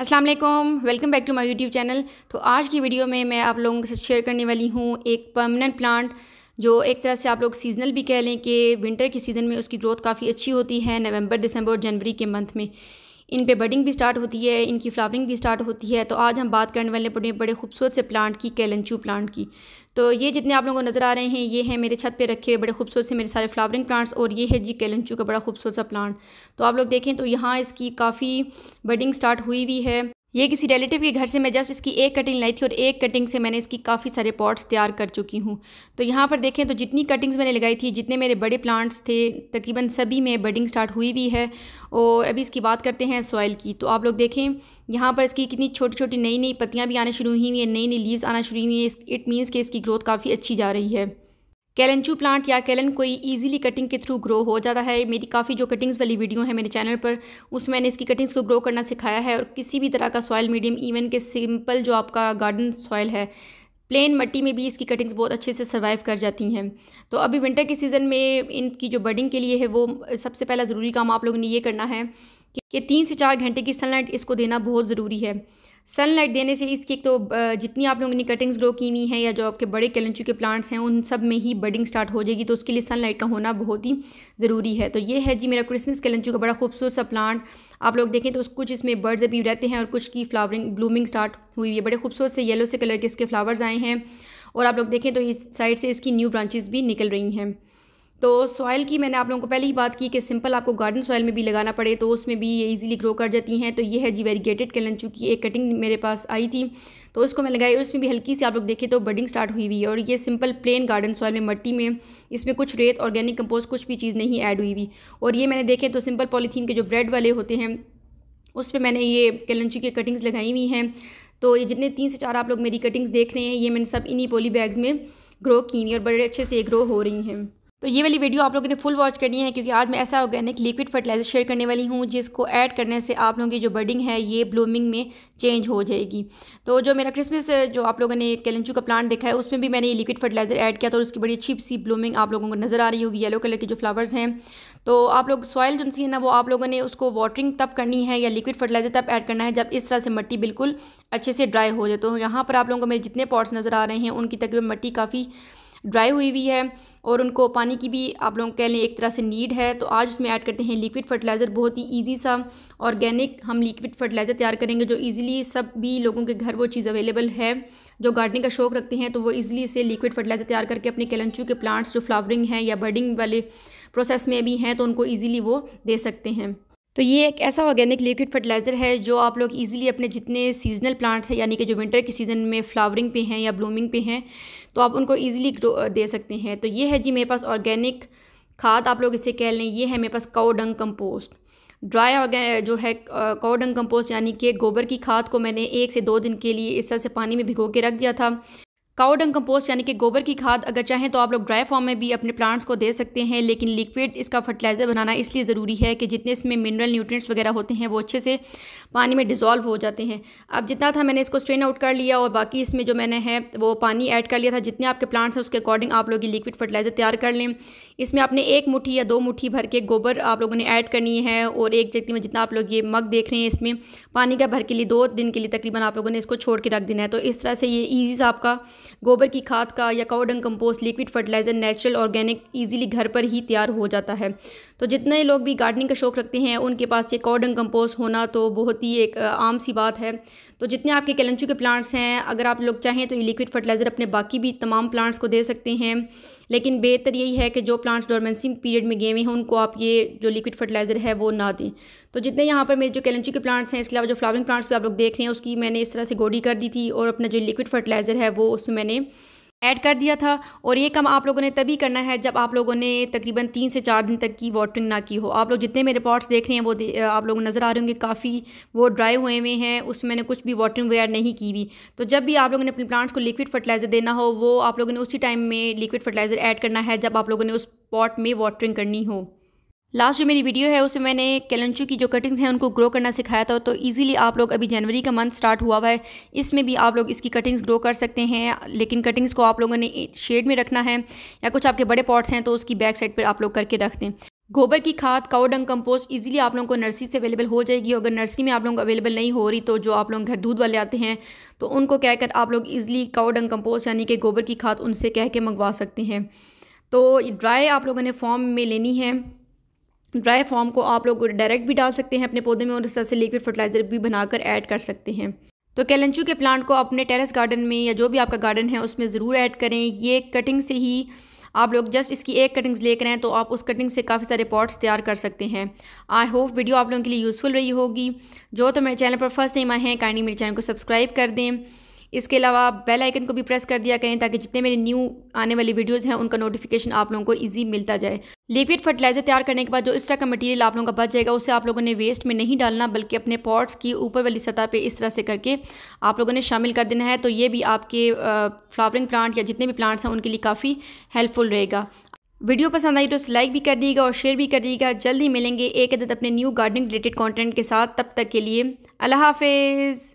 अस्सलाम वालेकुम welcome back to my YouTube channel तो आज की वीडियो में मैं आप लोगों के साथ शेयर करने वाली हूँ एक परमानेंट प्लांट जो एक तरह से आप लोग सीजनल भी कह लें कि विंटर के सीज़न में उसकी ग्रोथ काफ़ी अच्छी होती है नवंबर दिसंबर और जनवरी के मंथ में इन पे बडिंग भी स्टार्ट होती है इनकी फ्लावरिंग भी स्टार्ट होती है तो आज हम बात करने वाले बड़े बड़े खूबसूरत से प्लांट की कैलेंचू प्लांट की तो ये जितने आप लोगों को नज़र आ रहे हैं ये हैं मेरे छत पे रखे हुए बड़े खूबसूरत से मेरे सारे फ्लावरिंग प्लांट्स और ये है जी कैलेंचू का बड़ा खूबसूरत सा प्लांट तो आप लोग देखें तो यहाँ इसकी काफ़ी बडिंग स्टार्ट हुई हुई है ये किसी रिलेटिव के घर से मैं जस्ट इसकी एक कटिंग लाई थी और एक कटिंग से मैंने इसकी काफ़ी सारे पॉट्स तैयार कर चुकी हूँ तो यहाँ पर देखें तो जितनी कटिंग्स मैंने लगाई थी जितने मेरे बड़े प्लांट्स थे तकरीबन सभी में बडिंग स्टार्ट हुई भी है और अभी इसकी बात करते हैं सॉइल की तो आप लोग देखें यहाँ पर इसकी कितनी छोटी छोटी नई नई पत्तियाँ भी आने शुरू हुई हुई हैं नई नई लीव्स आना शुरू हुई हैं इट मीनस कि इसकी ग्रोथ काफ़ी अच्छी जा रही है केलनचू प्लांट या केलन कोई इजीली कटिंग के थ्रू ग्रो हो जाता है मेरी काफ़ी जो कटिंग्स वाली वीडियो है मेरे चैनल पर उसमें मैंने इसकी कटिंग्स को ग्रो करना सिखाया है और किसी भी तरह का सॉयल मीडियम इवन के सिंपल जो आपका गार्डन सॉयल है प्लेन मट्टी में भी इसकी कटिंग्स बहुत अच्छे से सर्वाइव कर जाती हैं तो अभी विंटर के सीज़न में इनकी जो बर्डिंग के लिए है वो सबसे पहला ज़रूरी काम आप लोगों ने ये करना है कि तीन से चार घंटे की सनलाइट इसको देना बहुत ज़रूरी है सनलाइट देने से इसकी एक तो जितनी आप लोगों ने कटिंग्स ग्रो की हुई हैं या जो आपके बड़े कैलेंचू के प्लांट्स हैं उन सब में ही बडिंग स्टार्ट हो जाएगी तो उसके लिए सनलाइट का होना बहुत ही ज़रूरी है तो ये है जी मेरा क्रिसमस कैलेंचू का बड़ा खूबसूरत सा प्लांट आप लोग देखें तो कुछ इसमें बर्ड्स अभी रहते हैं और कुछ की फ्लावरिंग ब्लूमिंग स्टार्ट हुई है बड़े खूबसूरत से येलो से कलर के इसके फ्लावर्स आए हैं और आप लोग देखें तो इस साइड से इसकी न्यू ब्रांचेज़ भी निकल रही हैं तो सॉइल की मैंने आप लोगों को पहले ही बात की कि सिंपल आपको गार्डन सॉइल में भी लगाना पड़े तो उसमें भी ये इजीली ग्रो कर जाती हैं तो ये है जी वेरीगेटेड कैलन की एक कटिंग मेरे पास आई थी तो उसको मैं लगाई और भी हल्की सी आप लोग देखें तो बडिंग स्टार्ट हुई हुई है और ये सिंपल प्लेन गार्डन सॉइल में मट्टी में इसमें कुछ रेत ऑर्गेनिक कम्पोज कुछ भी चीज़ नहीं ऐड हुई हुई और ये मैंने देखे तो सिंपल पॉलीथीन के जो ब्रेड वाले होते हैं उस पर मैंने ये कलंची की कटिंग्स लगाई हुई हैं तो ये जितने तीन से चार आप लोग मेरी कटिंग्स देख रहे हैं ये मैंने सब इन्हीं पोली बैग्स में ग्रो की हुई और बड़े अच्छे से ये ग्रो हो रही हैं तो ये वाली वीडियो आप लोगों ने फुल वॉच करनी है क्योंकि आज मैं ऐसा ऑर्गेनिक लिक्विड फर्टिलाइजर शेयर करने वाली हूँ जिसको ऐड करने से आप लोगों की जो बर्डिंग है ये ब्लूमिंग में चेंज हो जाएगी तो जो मेरा क्रिसमस जो आप लोगों ने कैलेंचू का प्लांट देखा है उसमें भी मैंने ये लिक्विड फर्टिलाइजर ऐड किया तो उसकी बड़ी अच्छी सी ब्लूमिंग आप लोगों को नज़र आ रही होगी येलो कलर के जो फ्लावर्स हैं तो आप लोग सॉइल जो है ना वो आप लोगों ने उसको वाटरिंग तब करनी है या लिक्विड फर्टिलाइजर तब ऐड करना है जब इस तरह से मट्टी बिल्कुल अच्छे से ड्राई हो जाए तो यहाँ पर आप लोगों को मेरे जितने पॉट्स नज़र आ रहे हैं उनकी तकरीबन मट्टी काफ़ी ड्राई हुई हुई है और उनको पानी की भी आप लोग कह लें एक तरह से नीड है तो आज उसमें ऐड करते हैं लिक्विड फर्टिलाइज़र बहुत ही ईजी सा ऑर्गेनिक हम लिक्विड फर्टिलाइज़र तैयार करेंगे जो ईज़िली सब भी लोगों के घर वो चीज़ अवेलेबल है जो गार्डनिंग का शौक रखते हैं तो वो ईज़िली से लिक्विड फर्टिलाइज़र तैयार करके अपने केलंचू के प्लांट्स जो फ्लावरिंग हैं या बर्डिंग वाले प्रोसेस में भी हैं तो उनको ईज़िली वो दे सकते हैं तो ये एक ऐसा ऑर्गेनिक लिक्विड फर्टिलाइज़र है जो आप लोग इजीली अपने जितने सीजनल प्लांट्स हैं यानी कि जो विंटर के सीज़न में फ्लावरिंग पे हैं या ब्लूमिंग पे हैं तो आप उनको ईजिली दे सकते हैं तो ये है जी मेरे पास ऑर्गेनिक खाद आप लोग इसे कह लें ये है मेरे पास काउडंग कम्पोस्ट ड्राई ऑर्गेन जो है कॉडन कम्पोस्ट यानी कि गोबर की खाद को मैंने एक से दो दिन के लिए इस तरह से पानी में भिगो के रख दिया था काउडंग कंपोस्ट यानी कि गोबर की खाद अगर चाहें तो आप लोग ड्राई फॉर्म में भी अपने प्लांट्स को दे सकते हैं लेकिन लिक्विड इसका फर्टिलाइज़र बनाना इसलिए ज़रूरी है कि जितने इसमें मिनरल न्यूट्रिएंट्स वगैरह होते हैं वो अच्छे से पानी में डिज़ोल्व हो जाते हैं अब जितना था मैंने इसको स्ट्रेन आउट कर लिया और बाकी इसमें जो मैंने है वो पानी ऐड कर लिया था जितने आपके प्लांट्स हैं उसके अकॉर्डिंग आप लोग ये लिक्विड फर्टिलाइज़र तैयार कर लें इसमें आपने एक मुठ्ठी या दो मुठ्ठी भर के गोबर आप लोगों ने ऐड करनी है और एक जगती में जितना आप लोग ये मग देख रहे हैं इसमें पानी का भर के लिए दो दिन के लिए तकरीबन आप लोगों ने इसको छोड़ के रख देना है तो इस तरह से ये ईजी सा आपका गोबर की खाद का या cow dung compost liquid fertilizer natural organic easily घर पर ही तैयार हो जाता है तो जितने लोग भी गार्डनिंग का शौक़ रखते हैं उनके पास ये कॉर्डन कंपोस्ट होना तो बहुत ही एक आम सी बात है तो जितने आपके कैलेंचू के प्लांट्स हैं अगर आप लोग चाहें तो ये लिक्विड फर्टिलाइज़र अपने बाकी भी तमाम प्लांट्स को दे सकते हैं लेकिन बेहतर यही है कि जो प्लांट्स डोरमेंसी पीरियड में गए हुए हैं उनको आप ये जो लिक्विड फर्टिलाइज़र है वो ना दें तो जितने यहाँ पर मेरे जो कैलंची के प्लांट्स हैं इसके अलावा जो फ्लावरिंग प्लांट्स भी आप लोग देख रहे हैं उसकी मैंने इस तरह से गोडी कर दी थी और अपना जो लिक्विड फर्टिलाइज़र है वो उसमें मैंने ऐड कर दिया था और ये काम आप लोगों ने तभी करना है जब आप लोगों ने तकरीबन तीन से चार दिन तक की वाटरिंग ना की हो आप लोग जितने मेरे पॉट्स देख रहे हैं वो आप लोग नज़र आ रहे होंगे काफ़ी वो ड्राई हुए हुए हैं उसमें मैंने कुछ भी वाटरिंग वगैरह नहीं की हुई तो जब भी आप लोगों ने अपने प्लांट्स को लिक्विड फर्टिलाइज़र देना हो वो आप लोगों ने उसी टाइम में लिक्विड फर्टिलाइज़र ऐड करना है जब आप लोगों ने उस पॉट में वाटरिंग करनी हो लास्ट जो मेरी वीडियो है उसमें मैंने कैलेंचू की जो कटिंग्स हैं उनको ग्रो करना सिखाया था तो इजीली आप लोग अभी जनवरी का मंथ स्टार्ट हुआ हुआ है इसमें भी आप लोग इसकी कटिंग्स ग्रो कर सकते हैं लेकिन कटिंग्स को आप लोगों ने शेड में रखना है या कुछ आपके बड़े पॉट्स हैं तो उसकी बैक साइड पर आप लोग करके रख दें गोबर की खाद काउडंग कंपोस्ट इजीली आप लोगों को नर्सरी से अवेलेबल हो जाएगी अगर नर्सरी में आप लोगों को अवेलेबल नहीं हो रही तो जो आप लोग घर दूध वाले आते हैं तो उनको कहकर आप लोग इजीली काउडंग कंपोस्ट यानी कि गोबर की खाद उनसे कह के मंगवा सकते हैं तो ड्राई आप लोगों ने फॉर्म में लेनी है ड्राई फॉर्म को आप लोग डायरेक्ट भी डाल सकते हैं अपने पौधे में और उस तरह से लिक्विड फर्टिलाइज़र भी बनाकर ऐड कर सकते हैं तो कैलेंचू के प्लांट को अपने टेरेस गार्डन में या जो भी आपका गार्डन है उसमें ज़रूर ऐड करें ये कटिंग से ही आप लोग जस्ट इसकी एक कटिंग्स लेकर आएँ तो आप उस कटिंग से काफ़ी सारे पॉट्स तैयार कर सकते हैं आई होप वीडियो आप लोगों के लिए यूज़फुल रही होगी जो तो मेरे चैनल पर फर्स्ट टाइम आए हैं काइंडली मेरे चैनल को सब्सक्राइब कर दें इसके अलावा बेल आइकन को भी प्रेस कर दिया करें ताकि जितने मेरे न्यू आने वाली वीडियोज़ हैं उनका नोटिफिकेशन आप लोगों को ईजी मिलता जाए लिक्विड फर्टिलाइज़र तैयार करने के बाद जो इस तरह का मटेरियल आप लोगों का बच जाएगा उसे आप लोगों ने वेस्ट में नहीं डालना बल्कि अपने पॉट्स की ऊपर वाली सतह पर इस तरह से करके आप लोगों ने शामिल कर देना है तो ये भी आपके फ्लावरिंग प्लांट या जितने भी प्लांट्स हैं उनके लिए काफ़ी हेल्पफुल रहेगा वीडियो पसंद आई तो उसे लाइक भी कर दीजिएगा और शेयर भी कर दीजिएगा जल्द ही मिलेंगे एक अदद अपने न्यू गार्डनिंग रिलेटेड कॉन्टेंट के साथ तब तक के लिए अल्लाह हाफिज़